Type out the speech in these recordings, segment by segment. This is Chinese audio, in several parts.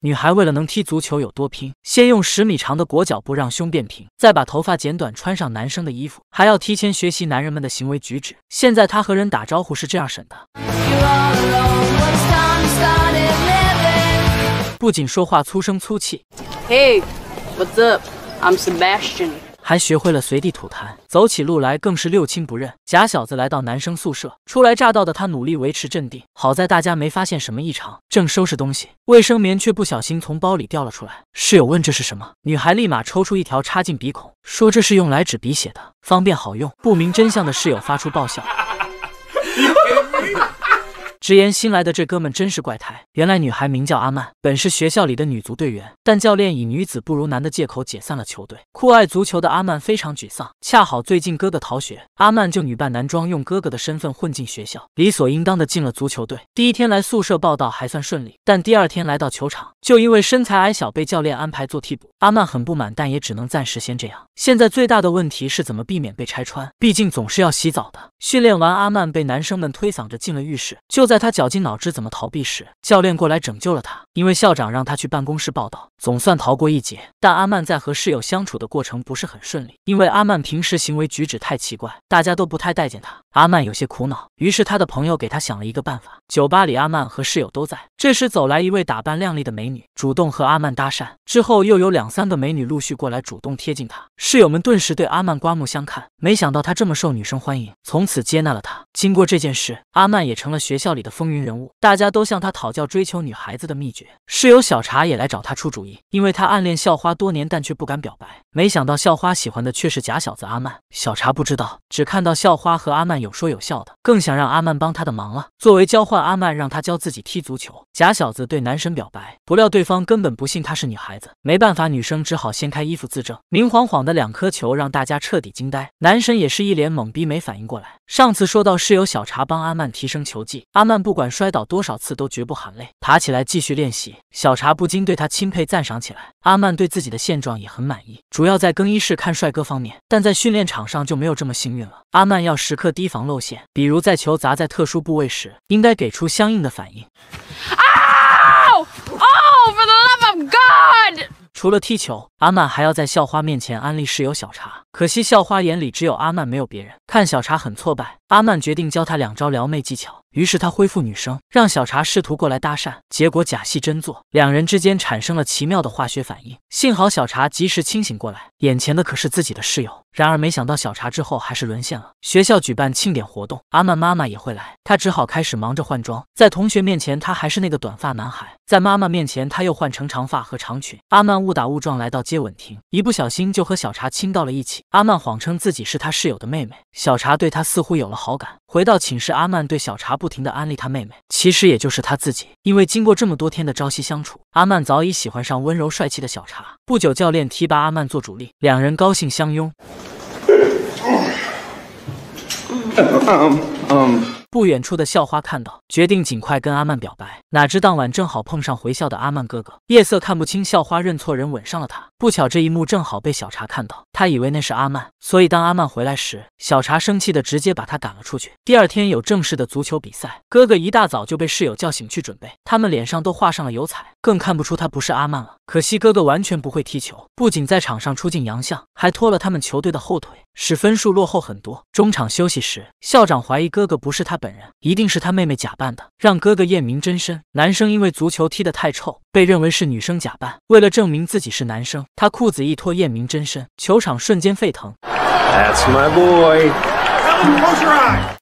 女孩为了能踢足球有多拼，先用十米长的裹脚布让胸变平，再把头发剪短，穿上男生的衣服，还要提前学习男人们的行为举止。现在她和人打招呼是这样审的，不仅说话粗声粗气。Hey, what's up? I'm Sebastian. 还学会了随地吐痰，走起路来更是六亲不认。假小子来到男生宿舍，初来乍到的他努力维持镇定，好在大家没发现什么异常。正收拾东西，卫生棉却不小心从包里掉了出来。室友问这是什么，女孩立马抽出一条插进鼻孔，说这是用来止鼻血的，方便好用。不明真相的室友发出爆笑。直言新来的这哥们真是怪胎。原来女孩名叫阿曼，本是学校里的女足队员，但教练以女子不如男的借口解散了球队。酷爱足球的阿曼非常沮丧。恰好最近哥哥逃学，阿曼就女扮男装，用哥哥的身份混进学校，理所应当的进了足球队。第一天来宿舍报道还算顺利，但第二天来到球场，就因为身材矮小被教练安排做替补。阿曼很不满，但也只能暂时先这样。现在最大的问题是怎么避免被拆穿，毕竟总是要洗澡的。训练完，阿曼被男生们推搡着进了浴室，就在。在他绞尽脑汁怎么逃避时，教练过来拯救了他。因为校长让他去办公室报道，总算逃过一劫。但阿曼在和室友相处的过程不是很顺利，因为阿曼平时行为举止太奇怪，大家都不太待见他。阿曼有些苦恼，于是他的朋友给他想了一个办法。酒吧里，阿曼和室友都在。这时，走来一位打扮靓丽的美女，主动和阿曼搭讪。之后，又有两三个美女陆续过来，主动贴近他。室友们顿时对阿曼刮目相看，没想到他这么受女生欢迎，从此接纳了他。经过这件事，阿曼也成了学校里的风云人物，大家都向他讨教追求女孩子的秘诀。室友小茶也来找他出主意，因为他暗恋校花多年，但却不敢表白。没想到校花喜欢的却是假小子阿曼。小茶不知道，只看到校花和阿曼有。有说有笑的，更想让阿曼帮他的忙了。作为交换，阿曼让他教自己踢足球。假小子对男神表白，不料对方根本不信他是女孩子。没办法，女生只好掀开衣服自证。明晃晃的两颗球让大家彻底惊呆，男神也是一脸懵逼，没反应过来。上次说到室友小茶帮阿曼提升球技，阿曼不管摔倒多少次都绝不喊累，爬起来继续练习。小茶不禁对他钦佩赞赏起来。阿曼对自己的现状也很满意，主要在更衣室看帅哥方面，但在训练场上就没有这么幸运了。阿曼要时刻提防。防露馅，比如在球砸在特殊部位时，应该给出相应的反应。除了踢球，阿曼还要在校花面前安利室友小茶。可惜校花眼里只有阿曼，没有别人。看小茶很挫败，阿曼决定教他两招撩妹技巧。于是他恢复女生，让小茶试图过来搭讪，结果假戏真做，两人之间产生了奇妙的化学反应。幸好小茶及时清醒过来，眼前的可是自己的室友。然而没想到小茶之后还是沦陷了。学校举办庆典活动，阿曼妈妈也会来，他只好开始忙着换装。在同学面前，他还是那个短发男孩；在妈妈面前，他又换成长发和长裙。阿曼。误打误撞来到接吻亭，一不小心就和小茶亲到了一起。阿曼谎称自己是他室友的妹妹，小茶对他似乎有了好感。回到寝室，阿曼对小茶不停的安利他妹妹，其实也就是他自己。因为经过这么多天的朝夕相处，阿曼早已喜欢上温柔帅气的小茶。不久，教练提拔阿曼做主力，两人高兴相拥。不远处的校花看到，决定尽快跟阿曼表白。哪知当晚正好碰上回校的阿曼哥哥，夜色看不清，校花认错人，吻上了他。不巧这一幕正好被小茶看到，他以为那是阿曼，所以当阿曼回来时，小茶生气的直接把他赶了出去。第二天有正式的足球比赛，哥哥一大早就被室友叫醒去准备，他们脸上都画上了油彩。更看不出他不是阿曼了。可惜哥哥完全不会踢球，不仅在场上出尽洋相，还拖了他们球队的后腿，使分数落后很多。中场休息时，校长怀疑哥哥不是他本人，一定是他妹妹假扮的，让哥哥验明真身。男生因为足球踢得太臭，被认为是女生假扮。为了证明自己是男生，他裤子一脱验明真身，球场瞬间沸腾，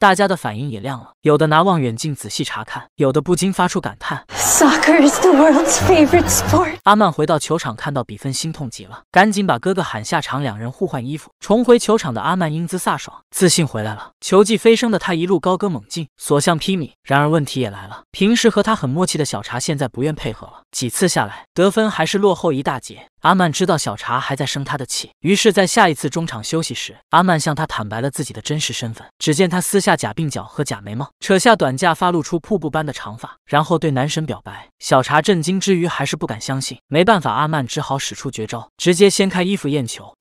大家的反应也亮了。有的拿望远镜仔细查看，有的不禁发出感叹。Soccer is world's sport favorite the。阿曼回到球场，看到比分，心痛极了，赶紧把哥哥喊下场，两人互换衣服，重回球场的阿曼英姿飒爽，自信回来了，球技飞升的他一路高歌猛进，所向披靡。然而问题也来了，平时和他很默契的小茶现在不愿配合了，几次下来，得分还是落后一大截。阿曼知道小茶还在生他的气，于是，在下一次中场休息时，阿曼向他坦白了自己的真实身份。只见他撕下假鬓角和假眉毛。扯下短发，露出瀑布般的长发，然后对男神表白。小茶震惊之余，还是不敢相信。没办法，阿曼只好使出绝招，直接掀开衣服验球。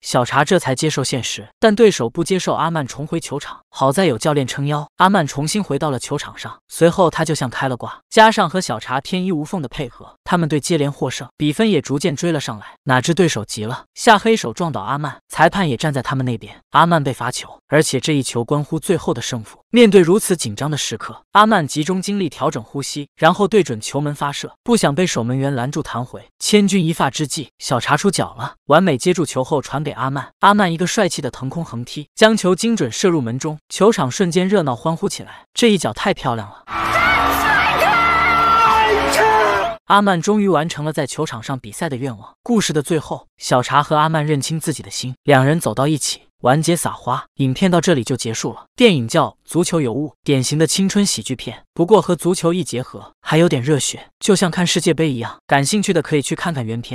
小查这才接受现实，但对手不接受阿曼重回球场。好在有教练撑腰，阿曼重新回到了球场上。随后他就像开了挂，加上和小查天衣无缝的配合，他们队接连获胜，比分也逐渐追了上来。哪知对手急了，下黑手撞倒阿曼，裁判也站在他们那边。阿曼被罚球，而且这一球关乎最后的胜负。面对如此紧张的时刻，阿曼集中精力调整呼吸，然后对准球门发射，不想被守门员拦住弹回。千钧一发之际，小查出脚了，完美接住球后传给。给阿曼，阿曼一个帅气的腾空横踢，将球精准射入门中，球场瞬间热闹欢呼起来。这一脚太漂亮了！阿曼终于完成了在球场上比赛的愿望。故事的最后，小茶和阿曼认清自己的心，两人走到一起，完结撒花。影片到这里就结束了。电影叫《足球尤物》，典型的青春喜剧片，不过和足球一结合，还有点热血，就像看世界杯一样。感兴趣的可以去看看原片。